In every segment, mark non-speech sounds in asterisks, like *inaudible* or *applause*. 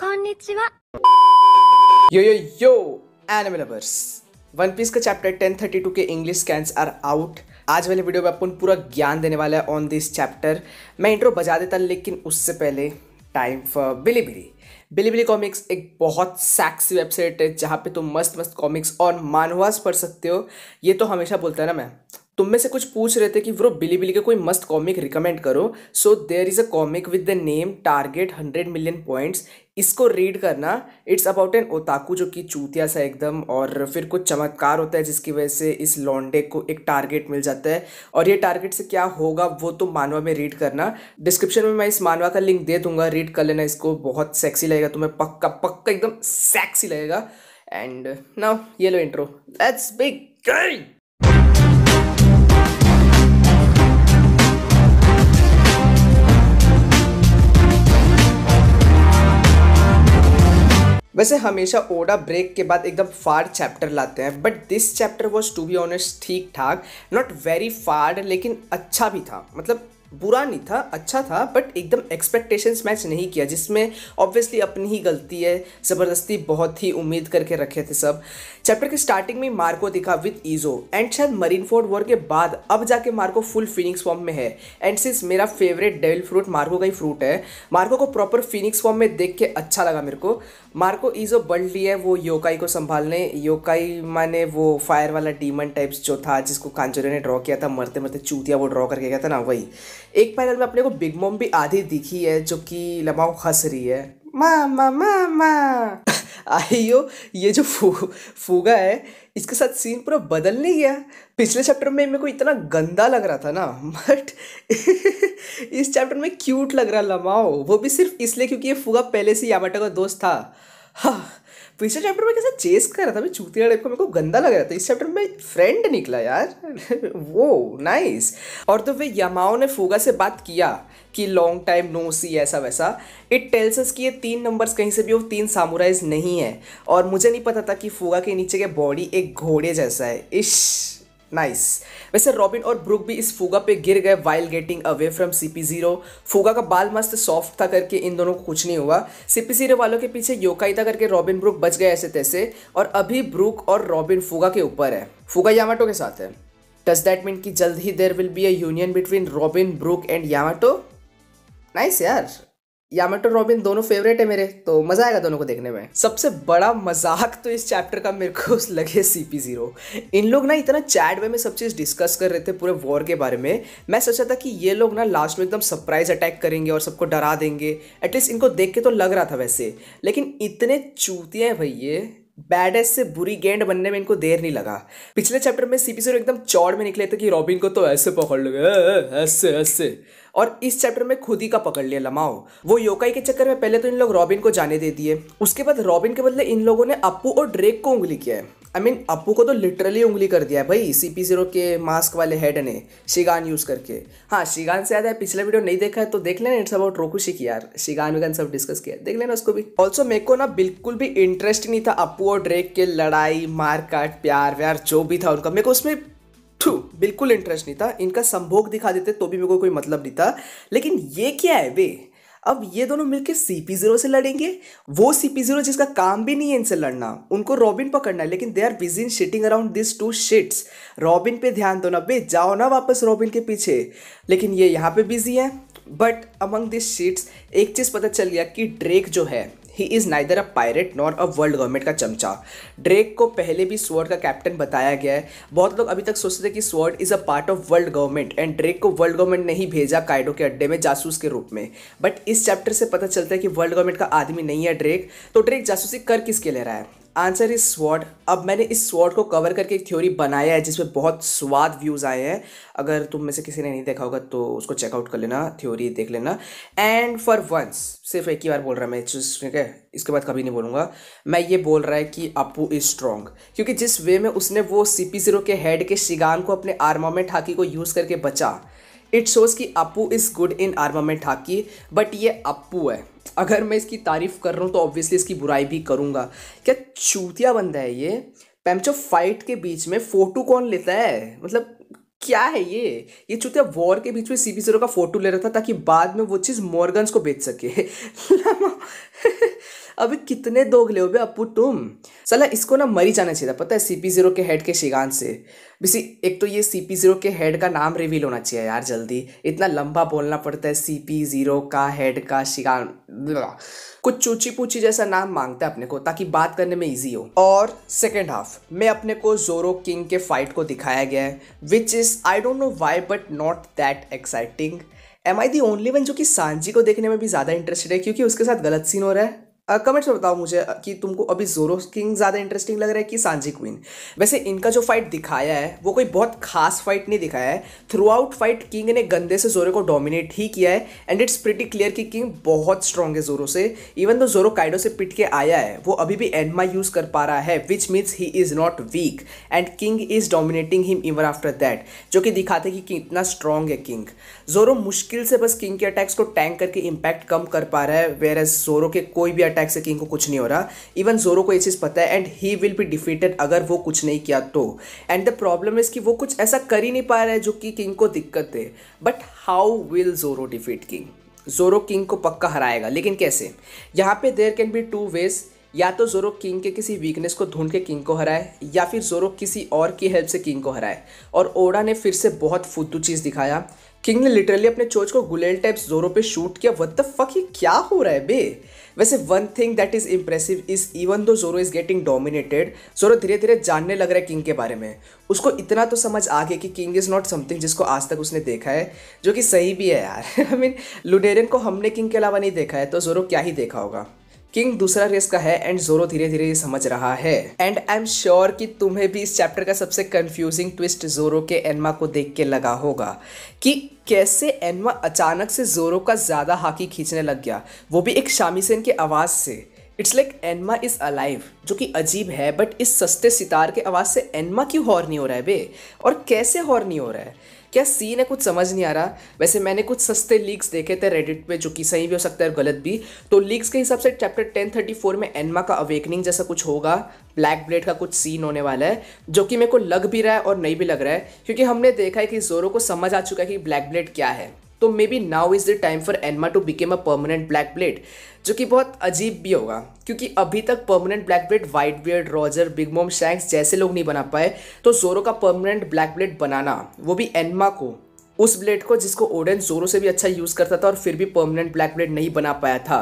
Konnichiwa. Yo yo yo, anime lovers. One Piece का chapter 1032 के English scans are out आज वाले video में अपन पूरा ज्ञान देने वाला है ऑन दिस चैप्टर मैं इंट्रो बजा देता लेकिन उससे पहले time for Billy Billy Billy Bilibili comics एक बहुत सैक्सी वेबसाइट है जहाँ पे तुम मस्त मस्त कॉमिक्स और मानवास पढ़ सकते हो ये तो हमेशा बोलता है ना मैं तुम में से कुछ पूछ रहे थे कि वो बिली बिली का कोई मस्त कॉमिक रिकमेंड करो so there is a comic with the name target hundred million points इसको रीड करना इट्स अबाउट एन ओताकू जो कि चूतिया सा एकदम और फिर कुछ चमत्कार होता है जिसकी वजह से इस लॉन्डे को एक टारगेट मिल जाता है और ये टारगेट से क्या होगा वो तो मानवा में रीड करना डिस्क्रिप्शन में मैं इस मानवा का लिंक दे दूंगा रीड कर लेना इसको बहुत सेक्सी लगेगा तुम्हें पक्का पक्का एकदम सेक्सी लगेगा एंड नाउ ये लो इंट्रो लेट्स बिगिन वैसे हमेशा ओडा ब्रेक के बाद एकदम फार चैप्टर लाते हैं but this chapter was to be honest ठीक ठाक नॉट वेरी फार्ड लेकिन अच्छा भी था मतलब बुरा नहीं था अच्छा था बट एकदम एक्सपेक्टेशंस मैच नहीं किया जिसमें ऑब्वियसली अपनी ही गलती है ज़बरदस्ती बहुत ही उम्मीद करके रखे थे सब चैप्टर के स्टार्टिंग में मार्को दिखा विद ईजो एंड शायद मरीन फोर्ड वॉर के बाद अब जाके मार्को फुल फिनिक्स फॉर्म में है एंड सिंस मेरा फेवरेट डेविल फ्रूट मार्को का ही फ्रूट है मार्को को प्रॉपर फिनिक्स फॉर्म में देख के अच्छा लगा मेरे को मार्को ईजो बल्ड ली है वो योकाई को संभालने योकाई माने वो फायर वाला डीमन टाइप्स जो था जिसको कांचोरे ने ड्रॉ किया था मरते मरते चूतिया वो ड्रॉ करके गया था ना वही एक पैनल में अपने को बिग मॉम भी आधी दिखी है जो कि लमाओ हंस रही है माँ माँ माँ माँ *laughs* आइयो ये जो फू फूगा है इसके साथ सीन पूरा बदल नहीं गया पिछले चैप्टर में मेरे को इतना गंदा लग रहा था ना बट *laughs* इस चैप्टर में क्यूट लग रहा लमाओ वो भी सिर्फ इसलिए क्योंकि ये फुगा पहले से यामाटा का दोस्त था हाँ पिछले चैप्टर में कैसे चेस कर रहा था मैं चूती टाइप का मेरे को गंदा लग रहा था इस चैप्टर में फ्रेंड निकला यार वो *laughs* नाइस और तो वे यमाओ ने फुगा से बात किया कि लॉन्ग टाइम नो सी ऐसा वैसा इट टेल्स कि ये तीन नंबर्स कहीं से भी वो तीन सामुराइज नहीं है और मुझे नहीं पता था कि फुगा के नीचे के बॉडी एक घोड़े जैसा है इश नाइस nice. वैसे रॉबिन और ब्रुक भी इस फूगा पे गिर गए while getting away from C P zero Fuga का बाल मस्त सॉफ्ट था करके इन दोनों को कुछ नहीं हुआ सी पी जीरो वालों के पीछे योकाइदा करके रॉबिन ब्रुक बच गए ऐसे तैसे और अभी ब्रुक और रॉबिन फूगा के ऊपर है फूगा यामाटो के साथ है डज दैट मीन कि जल्द ही there will be a union between Robin Brook and Yamato nice यार यामेटो रॉबिन दोनों फेवरेट है मेरे तो मज़ा आएगा दोनों को देखने में सबसे बड़ा मजाक तो इस चैप्टर का मेरे को *laughs* लगे सी पी जीरो इन लोग ना इतना चैट वे में सब चीज़ डिस्कस कर रहे थे पूरे वॉर के बारे में मैं सोचा था कि ये लोग ना लास्ट में एकदम सरप्राइज अटैक करेंगे और सबको डरा देंगे एटलीस्ट इनको देख के तो लग रहा था वैसे लेकिन इतने चूतिया हैं भैया बैडेस से बुरी गेंद बनने में इनको देर नहीं लगा पिछले चैप्टर में सीपी जीरो एकदम चौड़ में निकले थे कि रॉबिन को तो ऐसे पकड़ लो ऐसे ऐसे और इस चैप्टर में खुद ही का पकड़ लिया लमाओ वो योकाई के चक्कर में पहले तो इन लोग रॉबिन को जाने दे दिए उसके बाद रॉबिन के बदले इन लोगों ने अप्पू और ड्रेक को उंगली किया है आई मीन अपू को तो लिटरली उंगली कर दिया है भाई सी पी जीरो के मास्क वाले हेड ने शिगान यूज़ करके हाँ शिगान से याद है पिछला वीडियो नहीं देखा है तो देख लेना इट्स अबाउट रोकुशिकी यार शिगान विगान सब डिस्कस किया देख लेना उसको भी ऑल्सो मेरे को ना बिल्कुल भी इंटरेस्ट नहीं था अपू और ड्रेक के लड़ाई मारकाट प्यार व्यार जो भी था उनका मेरे को उसमें थू बिल्कुल इंटरेस्ट नहीं था इनका संभोग दिखा देते तो भी मेरे को कोई मतलब नहीं था लेकिन ये क्या है वे अब ये दोनों मिलकर सी पी जीरो से लड़ेंगे वो सी पी जीरो जिसका काम भी नहीं है इनसे लड़ना उनको रॉबिन पकड़ना है लेकिन they are busy in shitting around this two shits Robin पे ध्यान दो ना बे जाओ ना वापस रॉबिन के पीछे लेकिन ये यहाँ पे बिजी है बट अमंग दिस शीट्स एक चीज़ पता चल गया कि ड्रेक जो है he is neither a pirate nor a world government का चमचा ड्रेक को पहले भी स्वर्ड का कैप्टन बताया गया है बहुत लोग अभी तक सोचते थे कि sword is a part of world government and Drake को वर्ल्ड गवर्नमेंट ने ही भेजा काइडो के अड्डे में जासूस के रूप में बट इस चैप्टर से पता चलता है कि वर्ल्ड गवर्नमेंट का आदमी नहीं है ड्रेक तो ड्रेक जासूसी कर किसके ले रहा है आंसर इज स्वॉड अब मैंने इस स्वॉड को कवर करके एक थ्योरी बनाया है जिसमें बहुत स्वाद व्यूज़ आए हैं अगर तुम में से किसी ने नहीं देखा होगा तो उसको चेकआउट कर लेना थ्योरी देख लेना एंड फॉर वंस सिर्फ एक ही बार बोल रहा मैं ठीक है इसके बाद कभी नहीं बोलूँगा मैं ये बोल रहा है कि अपू इज़ स्ट्रॉन्ग क्योंकि जिस वे में उसने वो सी पी जीरो के हेड के शिगान को अपने आर्मामेंट हाकी को यूज़ करके बचा इट शोज़ कि Apoo is good in armament haki but ये अपू है अगर मैं इसकी तारीफ़ कर रहा हूँ तो ऑब्वियसली इसकी बुराई भी करूँगा क्या चूतिया बंदा है ये पैमचो फाइट के बीच में फ़ोटो कौन लेता है मतलब क्या है ये ये चूतिया वॉर के बीच में सी बी का फोटो ले रहा था ताकि बाद में वो चीज़ मॉर्गन्स को बेच सके *laughs* अभी कितने दोगले हो अपू तुम सला इसको ना मरी जाना चाहिए था पता है सीपी जीरो के हेड के शिगान से बिसी एक तो ये सीपी जीरो के हेड का नाम रिवील होना चाहिए यार जल्दी इतना लंबा बोलना पड़ता है सीपी जीरो का हेड का शिगान कुछ चूची पूछी जैसा नाम मांगता है अपने को ताकि बात करने में इजी हो और सेकेंड हाफ में अपने को जोरो किंग के फाइट को दिखाया गया है which is I don't know why but not that exciting am I the only one जो कि सांझी को देखने में भी ज़्यादा इंटरेस्टेड है क्योंकि उसके साथ गलत सीन हो रहा है कमेंट्स में बताओ मुझे कि तुमको अभी जोरो किंग ज़्यादा इंटरेस्टिंग लग रहा है कि सांझी क्वीन वैसे इनका जो फाइट दिखाया है वो कोई बहुत खास फाइट नहीं दिखाया है थ्रू आउट फाइट किंग ने गंदे से जोरो को डोमिनेट ही किया है एंड इट्स प्रिटी क्लियर कि किंग बहुत स्ट्रॉन्ग है जोरो से इवन तो जोरो काइडो से पिट के आया है वो अभी भी एनमा यूज़ कर पा रहा है which means he is not weak and king is dominating him even after that जो कि दिखाते कि कितना स्ट्रॉन्ग है किंग जोरो मुश्किल से बस किंग के अटैक्स को टैंक करके इम्पैक्ट कम कर पा रहा है वेर एज जोरो के कोई भी अटैक से किंग को कुछ नहीं हो रहा इवन जोरो को ये चीज़ पता है and he will be defeated अगर वो कुछ नहीं किया तो एंड द प्रॉब्लम इज कि वो कुछ ऐसा कर ही नहीं पा रहा है जो कि किंग को दिक्कत दे but how will Zoro defeat king Zoro king को पक्का हराएगा लेकिन कैसे यहाँ पे there can be two ways या तो जोरो किंग के किसी वीकनेस को ढूंढ के किंग को हराए या फिर जोरो किसी और की हेल्प से किंग को हराए और ओडा ने फिर से बहुत फुद्दू चीज़ दिखाया किंग ने लिटरली अपने चोच को गुलेल टाइप जोरों पे शूट किया व्हाट द फक ये क्या हो रहा है बे वैसे one thing that is impressive is even though Zoro is getting dominated जोरो धीरे धीरे जानने लग रहा है किंग के बारे में उसको इतना तो समझ आ गया कि किंग इज नॉट समथिंग जिसको आज तक उसने देखा है जो कि सही भी है यार आई मीन लुडेरियन को हमने किंग के अलावा नहीं देखा है तो जोरो क्या ही देखा होगा किंग दूसरा रेस का है एंड जोरो धीरे धीरे ये समझ रहा है एंड आई एम श्योर कि तुम्हें भी इस चैप्टर का सबसे कंफ्यूजिंग ट्विस्ट जोरो के एनमा को देख के लगा होगा कि कैसे एनमा अचानक से जोरो का ज़्यादा हाकी खींचने लग गया वो भी एक शामीसेन की आवाज़ से it's like Enma is alive जो कि अजीब है बट इस सस्ते सितार के आवाज़ से एनमा क्यों हॉर्न नहीं हो रहा है बे और कैसे हॉर्न नहीं हो रहा है क्या सीन है कुछ समझ नहीं आ रहा वैसे मैंने कुछ सस्ते लीक्स देखे थे रेडिट पे जो कि सही भी हो सकता है और गलत भी तो लीक्स के हिसाब से चैप्टर टेन थर्टी फोर में एनमा का अवेकनिंग जैसा कुछ होगा ब्लैक ब्लेड का कुछ सीन होने वाला है जो कि मेरे को लग भी रहा है और नहीं भी लग रहा है क्योंकि हमने देखा है कि जोरो को समझ आ चुका है कि ब्लैक ब्लेड क्या है तो maybe now is the time for Enma to became a permanent black blade जो कि बहुत अजीब भी होगा क्योंकि अभी तक permanent black blade Whitebeard Roger Big Mom Shanks जैसे लोग नहीं बना पाए तो जोरो का परमानेंट ब्लैक ब्लेड बनाना वो भी एनमा को उस ब्लेड को जिसको ओडेन जोरो से भी अच्छा यूज़ करता था और फिर भी परमानेंट ब्लैक ब्लेड नहीं बना पाया था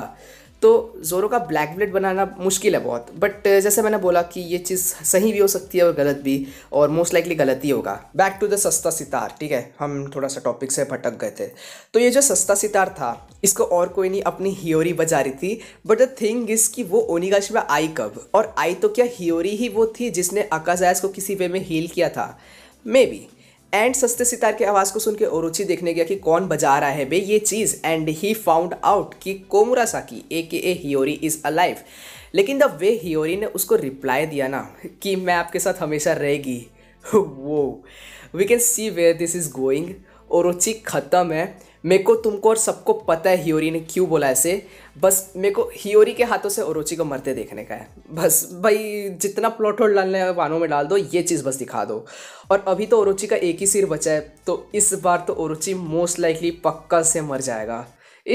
तो जोरो का ब्लैक ब्लेड बनाना मुश्किल है बहुत बट uh, जैसे मैंने बोला कि ये चीज़ सही भी हो सकती है और गलत भी और मोस्ट लाइकली गलत ही होगा बैक टू द सस्ता सितार ठीक है हम थोड़ा सा टॉपिक से भटक गए थे तो ये जो सस्ता सितार था इसको और कोई नहीं अपनी हियोरी बजा रही थी बट द थिंग इज कि वो ओनिगाशिबा आई कब और आई तो क्या हियोरी ही वो थी जिसने अकाजायस को किसी वे में हील किया था मे बी एंड सस्ते सितार की आवाज़ को सुनकर ओरोची देखने गया कि कौन बजा रहा है बे ये चीज़ एंड ही फाउंड आउट कि Saki a k a Hiyori is alive लेकिन द वे हियोरी ने उसको रिप्लाई दिया ना कि मैं आपके साथ हमेशा रहेगी वो we can see where this is going Orochi ख़त्म है मेरे को तुमको और सबको पता है हियोरी ने क्यों बोला ऐसे बस मेरे को हियोरी के हाथों से ओरोची को मरते देखने का है बस भाई जितना प्लॉट होल डालने वानों में डाल दो ये चीज़ बस दिखा दो और अभी तो ओरोची का एक ही सिर बचा है तो इस बार तो ओरोची मोस्ट लाइकली पक्का से मर जाएगा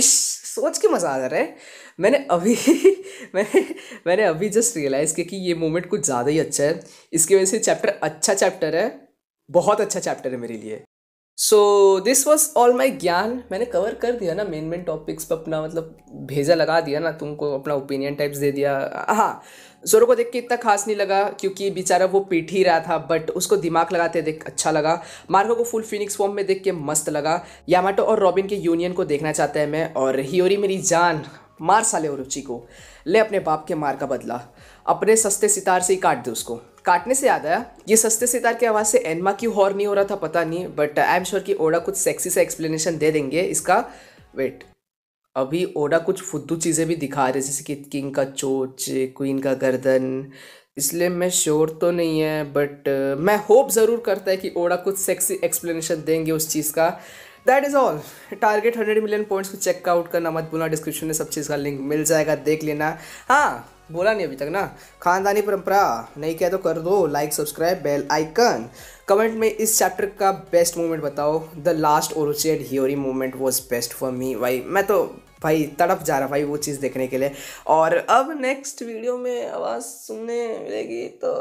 इस सोच के मज़ा आ रहा है मैंने अभी *laughs* मैंने मैंने अभी जस्ट रियलाइज़ किया कि ये मोमेंट कुछ ज़्यादा ही अच्छा है इसकी वजह से चैप्टर अच्छा चैप्टर है बहुत अच्छा चैप्टर है मेरे लिए so this was all my ज्ञान मैंने कवर कर दिया ना मेन मेन टॉपिक्स पर अपना मतलब भेजा लगा दिया ना तुमको अपना ओपिनियन टाइप्स दे दिया हाँ सोरों को देख के इतना खास नहीं लगा क्योंकि बेचारा वो पीट ही रहा था बट उसको दिमाग लगाते देख अच्छा लगा मार्को को फुल फिनिक्स फॉर्म में देख के मस्त लगा यामाटो और रॉबिन के यूनियन को देखना चाहता है मैं और हियोरी मेरी जान मार साले और रुचि को ले अपने बाप के मार का बदला अपने सस्ते सितार से ही काट दे उसको काटने से याद आया ये सस्ते सितार की आवाज़ से एनमा क्यों हॉर नहीं हो रहा था पता नहीं बट आई एम श्योर कि ओडा कुछ सेक्सी सा एक्सप्लेनेशन दे देंगे इसका वेट अभी ओडा कुछ फुद्दू चीज़ें भी दिखा रहे जैसे कि किंग का चोच क्वीन का गर्दन इसलिए मैं श्योर तो नहीं है बट uh, मैं होप ज़रूर करता है कि ओडा कुछ सेक्सी एक्सप्लेनेशन देंगे उस चीज़ का that is all target hundred million points को चेकआउट करना मत भूलना डिस्क्रिप्शन में सब चीज़ का लिंक मिल जाएगा देख लेना हाँ बोला नहीं अभी तक ना खानदानी परंपरा नहीं किया तो कर दो like subscribe bell icon comment में इस चैप्टर का बेस्ट मोमेंट बताओ the last Orochi Hiyori moment was best for me भाई मैं तो भाई तड़प जा रहा भाई वो चीज़ देखने के लिए और अब नेक्स्ट वीडियो में आवाज़ सुनने मिलेगी तो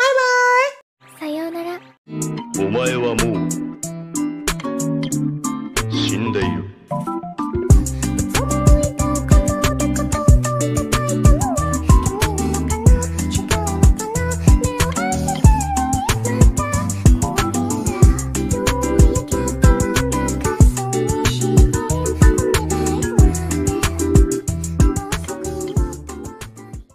बाय बाय